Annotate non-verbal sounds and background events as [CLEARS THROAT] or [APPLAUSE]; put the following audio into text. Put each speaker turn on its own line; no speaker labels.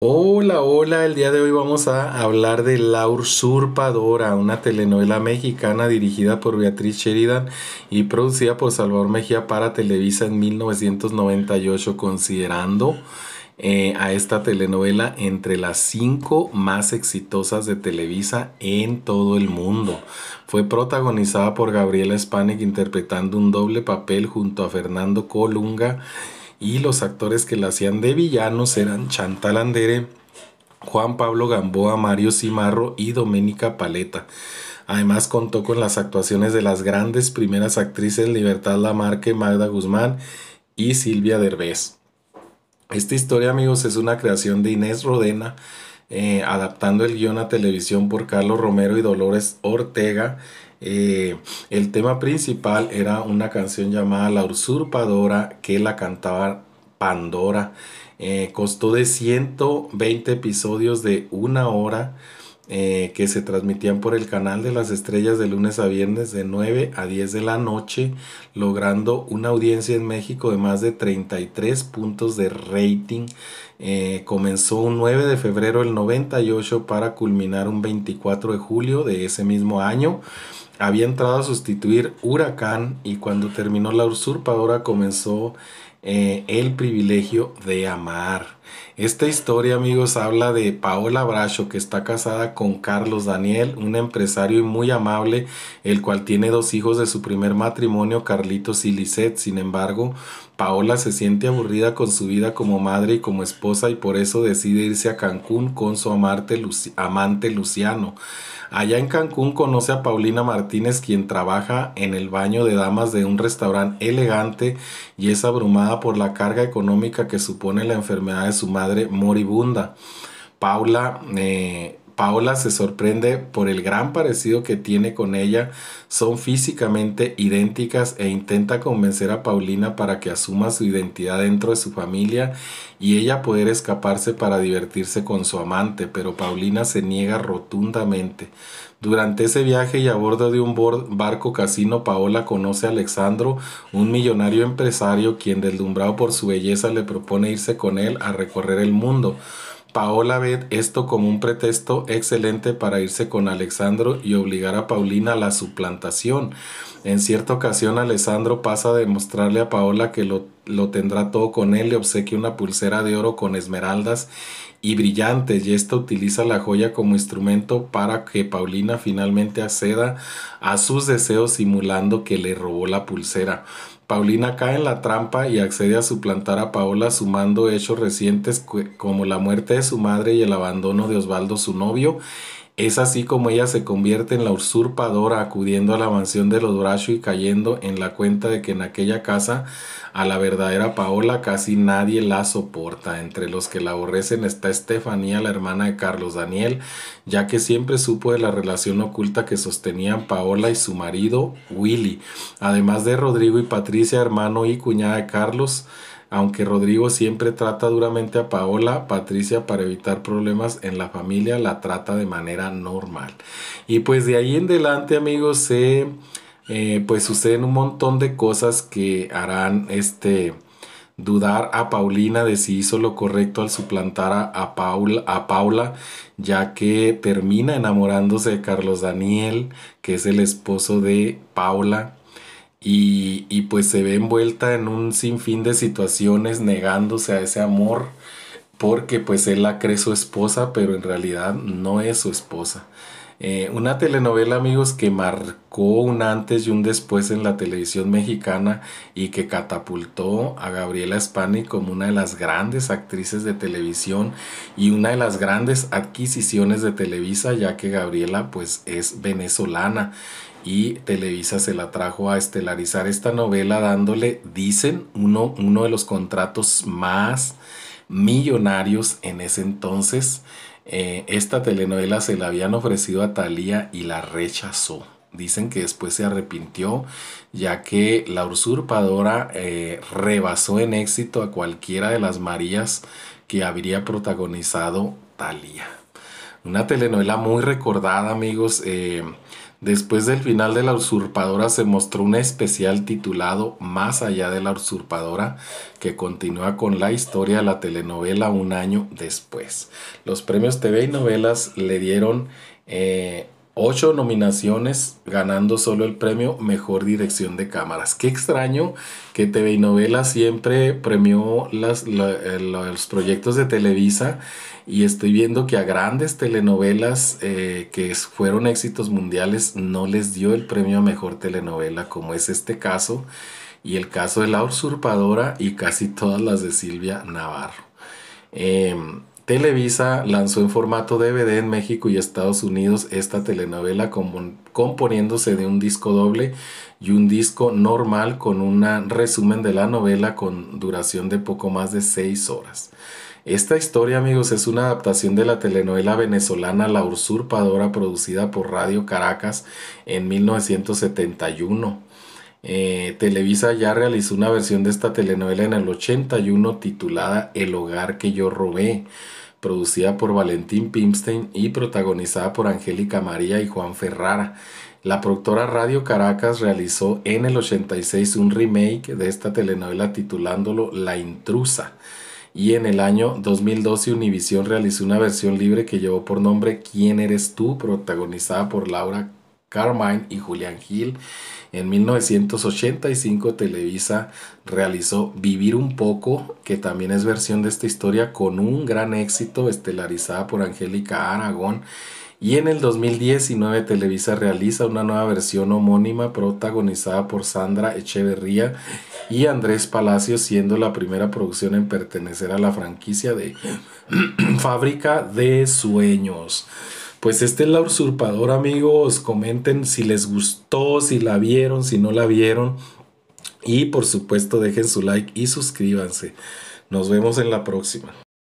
Hola, hola, el día de hoy vamos a hablar de La Usurpadora, una telenovela mexicana dirigida por Beatriz Sheridan y producida por Salvador Mejía para Televisa en 1998, considerando eh, a esta telenovela entre las cinco más exitosas de Televisa en todo el mundo. Fue protagonizada por Gabriela Spanek, interpretando un doble papel junto a Fernando Colunga y los actores que la hacían de villanos eran Chantal Andere, Juan Pablo Gamboa, Mario Cimarro y Doménica Paleta. Además contó con las actuaciones de las grandes primeras actrices Libertad Lamarque, Magda Guzmán y Silvia Derbez. Esta historia, amigos, es una creación de Inés Rodena, eh, adaptando el guión a televisión por Carlos Romero y Dolores Ortega eh, el tema principal era una canción llamada La Usurpadora que la cantaba Pandora. Eh, costó de 120 episodios de una hora. Eh, que se transmitían por el canal de las estrellas de lunes a viernes de 9 a 10 de la noche, logrando una audiencia en México de más de 33 puntos de rating. Eh, comenzó un 9 de febrero del 98 para culminar un 24 de julio de ese mismo año. Había entrado a sustituir Huracán y cuando terminó la usurpadora comenzó eh, El privilegio de amar. Esta historia, amigos, habla de Paola Bracho, que está casada con Carlos Daniel, un empresario muy amable, el cual tiene dos hijos de su primer matrimonio, Carlitos y Lisette. Sin embargo, Paola se siente aburrida con su vida como madre y como esposa y por eso decide irse a Cancún con su amante, Luciano. Allá en Cancún conoce a Paulina Martínez, quien trabaja en el baño de damas de un restaurante elegante y es abrumada por la carga económica que supone la enfermedad de su madre moribunda. Paula eh, Paola se sorprende por el gran parecido que tiene con ella. Son físicamente idénticas e intenta convencer a Paulina para que asuma su identidad dentro de su familia y ella poder escaparse para divertirse con su amante, pero Paulina se niega rotundamente. Durante ese viaje y a bordo de un barco casino, Paola conoce a Alexandro, un millonario empresario quien deslumbrado por su belleza le propone irse con él a recorrer el mundo. Paola ve esto como un pretexto excelente para irse con Alexandro y obligar a Paulina a la suplantación. En cierta ocasión, Alessandro pasa a demostrarle a Paola que lo lo tendrá todo con él, le obsequia una pulsera de oro con esmeraldas y brillantes y ésta utiliza la joya como instrumento para que Paulina finalmente acceda a sus deseos simulando que le robó la pulsera. Paulina cae en la trampa y accede a suplantar a Paola sumando hechos recientes como la muerte de su madre y el abandono de Osvaldo su novio es así como ella se convierte en la usurpadora acudiendo a la mansión de los Bracho y cayendo en la cuenta de que en aquella casa a la verdadera Paola casi nadie la soporta. Entre los que la aborrecen está Estefanía, la hermana de Carlos Daniel, ya que siempre supo de la relación oculta que sostenían Paola y su marido Willy, además de Rodrigo y Patricia, hermano y cuñada de Carlos aunque Rodrigo siempre trata duramente a Paola, Patricia para evitar problemas en la familia la trata de manera normal. Y pues de ahí en adelante amigos se... Eh, pues suceden un montón de cosas que harán este dudar a Paulina de si hizo lo correcto al suplantar a, a Paula, ya que termina enamorándose de Carlos Daniel, que es el esposo de Paula. Y, pues se ve envuelta en un sinfín de situaciones negándose a ese amor porque pues él la cree su esposa, pero en realidad no es su esposa. Eh, una telenovela, amigos, que marcó un antes y un después en la televisión mexicana y que catapultó a Gabriela Spani como una de las grandes actrices de televisión y una de las grandes adquisiciones de Televisa, ya que Gabriela pues es venezolana y Televisa se la trajo a estelarizar esta novela dándole, dicen, uno, uno de los contratos más millonarios en ese entonces. Eh, esta telenovela se la habían ofrecido a Thalía y la rechazó. Dicen que después se arrepintió ya que la usurpadora eh, rebasó en éxito a cualquiera de las Marías que habría protagonizado Talía una telenovela muy recordada, amigos. Eh, después del final de La Usurpadora se mostró un especial titulado Más allá de la Usurpadora, que continúa con la historia de la telenovela un año después. Los premios TV y novelas le dieron eh, ocho nominaciones, ganando solo el premio Mejor Dirección de Cámaras. Qué extraño que TV y Novela siempre premió las, eh, los proyectos de Televisa y estoy viendo que a grandes telenovelas eh, que fueron éxitos mundiales no les dio el premio a Mejor Telenovela, como es este caso y el caso de La Usurpadora y casi todas las de Silvia Navarro. Em, Televisa lanzó en formato DVD en México y Estados Unidos esta telenovela componiéndose de un disco doble y un disco normal con un resumen de la novela con duración de poco más de seis horas. Esta historia, amigos, es una adaptación de la telenovela venezolana La Usurpadora producida por Radio Caracas en 1971. Eh, Televisa ya realizó una versión de esta telenovela en el 81 titulada El hogar que yo robé, producida por Valentín Pimstein y protagonizada por Angélica María y Juan Ferrara. La productora Radio Caracas realizó en el 86 un remake de esta telenovela titulándolo La intrusa. Y en el año 2012 Univision realizó una versión libre que llevó por nombre ¿Quién eres tú? protagonizada por Laura Carmine y Julián Hill. En 1985 Televisa realizó Vivir un poco, que también es versión de esta historia con un gran éxito, estelarizada por Angélica Aragón. Y en el 2019 Televisa realiza una nueva versión homónima protagonizada por Sandra Echeverría y Andrés Palacio, siendo la primera producción en pertenecer a la franquicia de [CLEARS THROAT] Fábrica de Sueños. Pues este es La Usurpadora, amigos. Comenten si les gustó, si la vieron, si no la vieron. Y por supuesto dejen su like y suscríbanse. Nos vemos en la próxima.